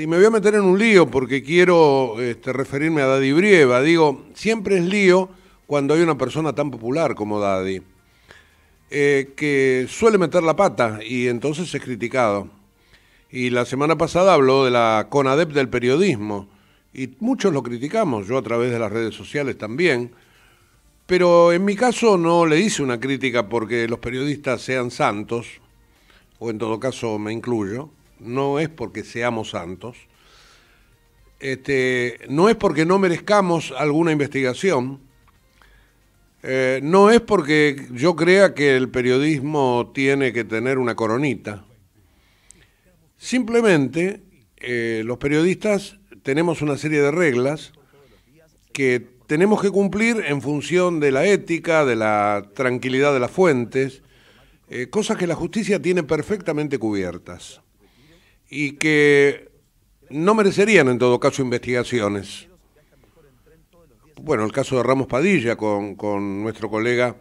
y me voy a meter en un lío porque quiero este, referirme a Daddy Brieva. Digo, siempre es lío cuando hay una persona tan popular como Daddy, eh, que suele meter la pata y entonces es criticado. Y la semana pasada habló de la CONADEP del periodismo y muchos lo criticamos, yo a través de las redes sociales también. Pero en mi caso no le hice una crítica porque los periodistas sean santos, o en todo caso me incluyo, no es porque seamos santos, este, no es porque no merezcamos alguna investigación, eh, no es porque yo crea que el periodismo tiene que tener una coronita. Simplemente eh, los periodistas tenemos una serie de reglas que tenemos que cumplir en función de la ética, de la tranquilidad de las fuentes, eh, cosas que la justicia tiene perfectamente cubiertas y que no merecerían en todo caso investigaciones. Bueno, el caso de Ramos Padilla con, con nuestro colega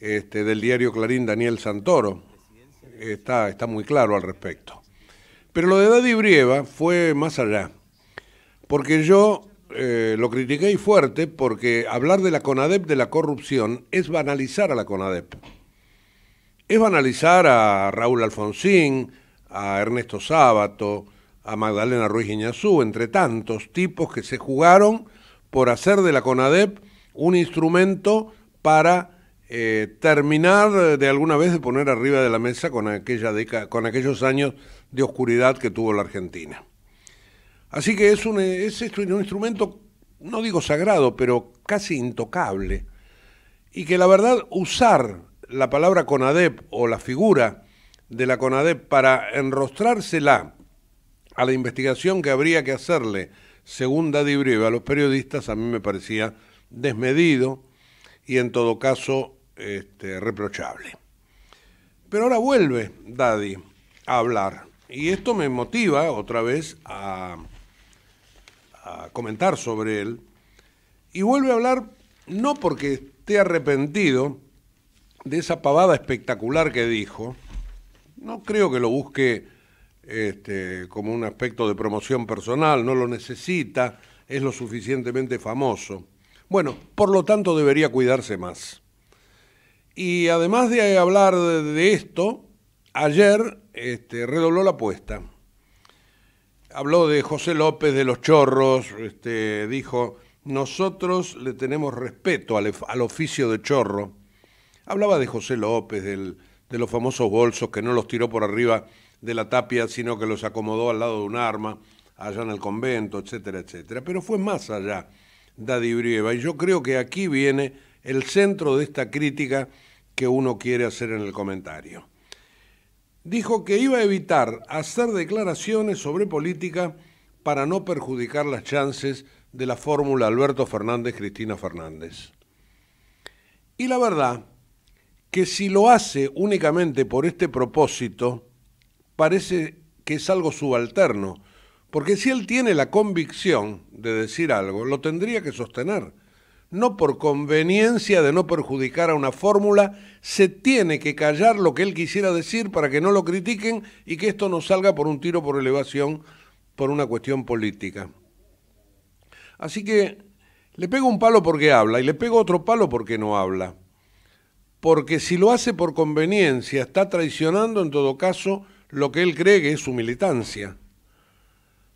este, del diario Clarín, Daniel Santoro, está, está muy claro al respecto. Pero lo de Daddy Brieva fue más allá, porque yo eh, lo critiqué y fuerte porque hablar de la CONADEP de la corrupción es banalizar a la CONADEP. Es banalizar a Raúl Alfonsín, a Ernesto Sábato, a Magdalena Ruiz Iñazú, entre tantos tipos que se jugaron por hacer de la CONADEP un instrumento para eh, terminar eh, de alguna vez de poner arriba de la mesa con, aquella con aquellos años de oscuridad que tuvo la Argentina. Así que es un, es un instrumento, no digo sagrado, pero casi intocable. Y que la verdad usar la palabra CONADEP o la figura de la CONADEP para enrostrársela a la investigación que habría que hacerle, según Daddy Breve, a los periodistas, a mí me parecía desmedido y en todo caso este, reprochable. Pero ahora vuelve Daddy a hablar y esto me motiva otra vez a comentar sobre él y vuelve a hablar no porque esté arrepentido de esa pavada espectacular que dijo, no creo que lo busque este, como un aspecto de promoción personal, no lo necesita, es lo suficientemente famoso. Bueno, por lo tanto debería cuidarse más. Y además de hablar de esto, ayer este, redobló la apuesta. Habló de José López, de los chorros, este, dijo, nosotros le tenemos respeto al, al oficio de chorro. Hablaba de José López, del, de los famosos bolsos que no los tiró por arriba de la tapia, sino que los acomodó al lado de un arma, allá en el convento, etcétera, etcétera. Pero fue más allá Daddy Brieva, y yo creo que aquí viene el centro de esta crítica que uno quiere hacer en el comentario. Dijo que iba a evitar hacer declaraciones sobre política para no perjudicar las chances de la fórmula Alberto Fernández-Cristina Fernández. Y la verdad que si lo hace únicamente por este propósito, parece que es algo subalterno, porque si él tiene la convicción de decir algo, lo tendría que sostener. No por conveniencia de no perjudicar a una fórmula, se tiene que callar lo que él quisiera decir para que no lo critiquen y que esto no salga por un tiro por elevación, por una cuestión política. Así que le pego un palo porque habla y le pego otro palo porque no habla porque si lo hace por conveniencia, está traicionando en todo caso lo que él cree que es su militancia.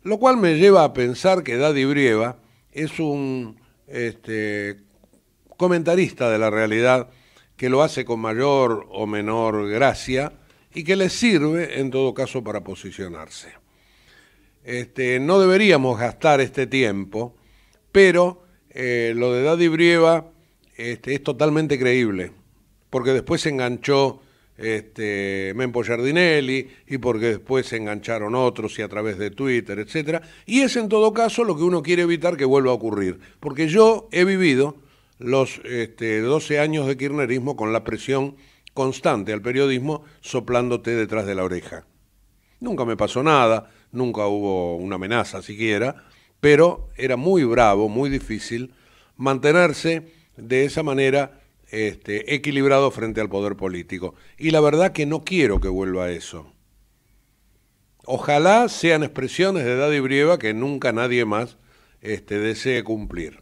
Lo cual me lleva a pensar que Daddy Brieva es un este, comentarista de la realidad que lo hace con mayor o menor gracia y que le sirve en todo caso para posicionarse. Este, no deberíamos gastar este tiempo, pero eh, lo de Daddy Brieva este, es totalmente creíble porque después se enganchó este, Mempo Giardinelli y porque después se engancharon otros y a través de Twitter, etcétera. Y es en todo caso lo que uno quiere evitar que vuelva a ocurrir, porque yo he vivido los este, 12 años de kirchnerismo con la presión constante al periodismo soplándote detrás de la oreja. Nunca me pasó nada, nunca hubo una amenaza siquiera, pero era muy bravo, muy difícil mantenerse de esa manera este, equilibrado frente al poder político. Y la verdad que no quiero que vuelva a eso. Ojalá sean expresiones de edad y brieva que nunca nadie más este, desee cumplir.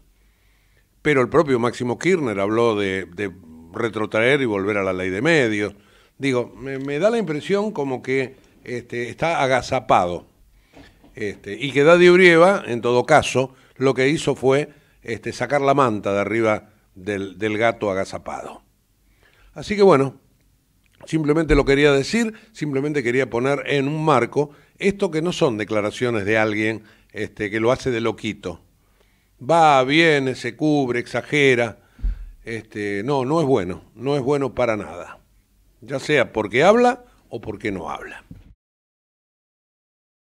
Pero el propio Máximo Kirchner habló de, retrotraer y volver a la ley de medios. Digo, me, da la impresión como que este, está agazapado. y que Daddy Brieva, en todo caso, lo que hizo fue sacar la manta de arriba del, gato agazapado. Así que bueno, simplemente lo quería decir, simplemente quería poner en un marco esto que no son declaraciones de alguien este, que lo hace de loquito. Va, viene, se cubre, exagera. Este, no, no es bueno, no es bueno para nada. Ya sea porque habla o porque no habla.